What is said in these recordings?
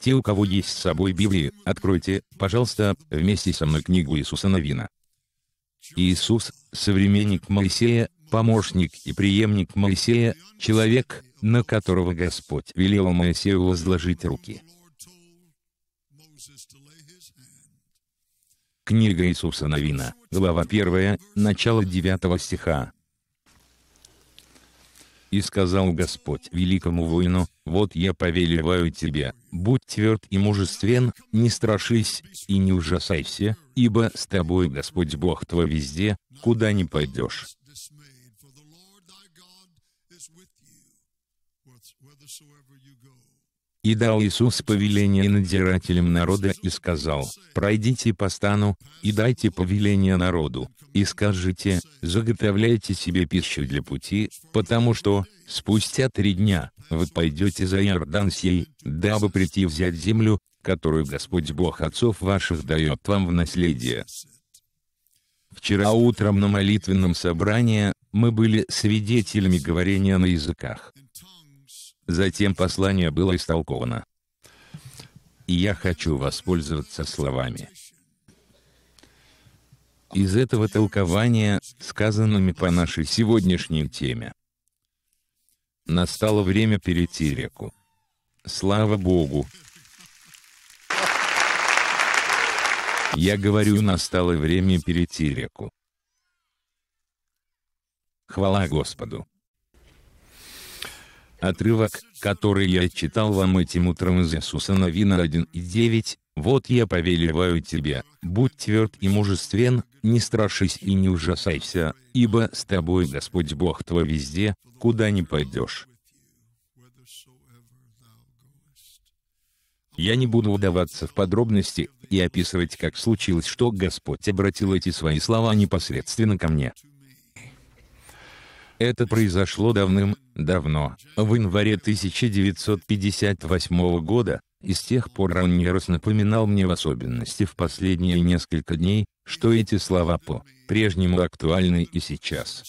Те, у кого есть с собой Библии, откройте, пожалуйста, вместе со мной книгу Иисуса Новина. Иисус, современник Моисея, помощник и преемник Моисея, человек, на которого Господь велел Моисею возложить руки. Книга Иисуса Новина, глава 1, начало 9 стиха. И сказал Господь великому воину, «Вот я повелеваю тебе, будь тверд и мужествен, не страшись, и не ужасайся, ибо с тобой Господь Бог твой везде, куда ни пойдешь». И дал Иисус повеление надзирателям народа и сказал, «Пройдите по стану, и дайте повеление народу, и скажите, заготовляйте себе пищу для пути, потому что, спустя три дня, вы пойдете за Иордан сей, дабы прийти взять землю, которую Господь Бог отцов ваших дает вам в наследие». Вчера утром на молитвенном собрании мы были свидетелями говорения на языках. Затем послание было истолковано. И я хочу воспользоваться словами. Из этого толкования, сказанными по нашей сегодняшней теме. Настало время перейти реку. Слава Богу! Я говорю, настало время перейти реку. Хвала Господу! Отрывок, который я читал вам этим утром из Иисуса Новина 1 и 9, «Вот я повелеваю тебе, будь тверд и мужествен, не страшись и не ужасайся, ибо с тобой Господь Бог твой везде, куда ни пойдешь». Я не буду удаваться в подробности и описывать, как случилось, что Господь обратил эти свои слова непосредственно ко мне. Это произошло давным-давно, в январе 1958 года, и с тех пор он не раз напоминал мне в особенности в последние несколько дней, что эти слова по-прежнему актуальны и сейчас.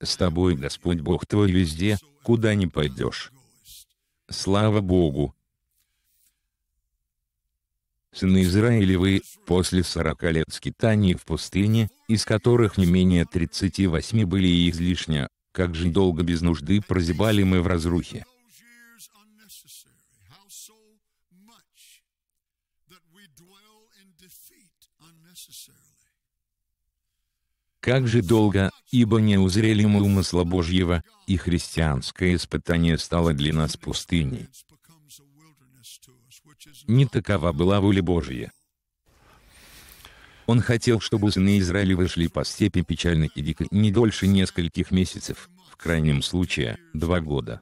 С тобой Господь Бог твой везде, куда ни пойдешь. Слава Богу, сыны Израилевы, после сорока лет скитаний в пустыне, из которых не менее тридцати восьми были излишне, как же долго без нужды прозябали мы в разрухе. Как же долго, ибо не узрели мы умысла Божьего, и христианское испытание стало для нас пустыней. Не такова была воля Божья. Он хотел, чтобы сыны Израиля вышли по степи печальной и дикой не дольше нескольких месяцев, в крайнем случае, два года.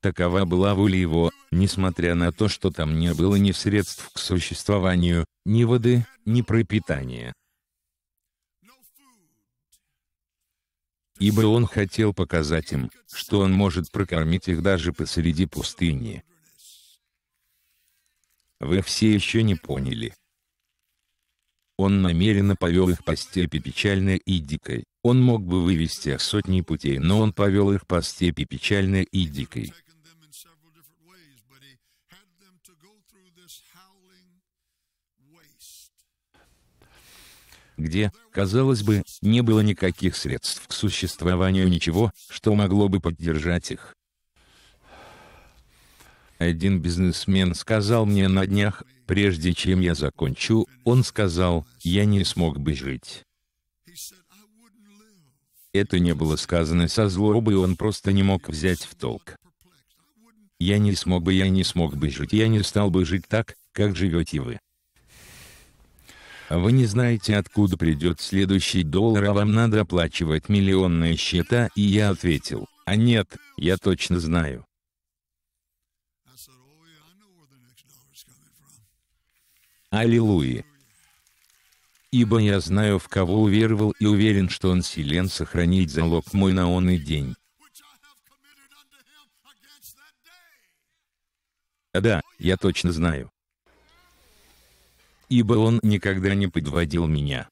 Такова была воля его, несмотря на то, что там не было ни средств к существованию, ни воды, ни пропитания. Ибо он хотел показать им, что он может прокормить их даже посреди пустыни. Вы все еще не поняли. Он намеренно повел их по степи печальной и дикой. Он мог бы вывести их сотни путей, но он повел их по степи печальной и дикой. где, казалось бы, не было никаких средств к существованию ничего, что могло бы поддержать их. Один бизнесмен сказал мне на днях, прежде чем я закончу, он сказал, я не смог бы жить. Это не было сказано со злобой, он просто не мог взять в толк. Я не смог бы, я не смог бы жить, я не стал бы жить так, как живете вы. А вы не знаете, откуда придет следующий доллар, а вам надо оплачивать миллионные счета, и я ответил, а нет, я точно знаю. Аллилуйя! Ибо я знаю, в кого уверовал и уверен, что он силен сохранить залог мой на он и день. Да, я точно знаю. Ибо он никогда не подводил меня.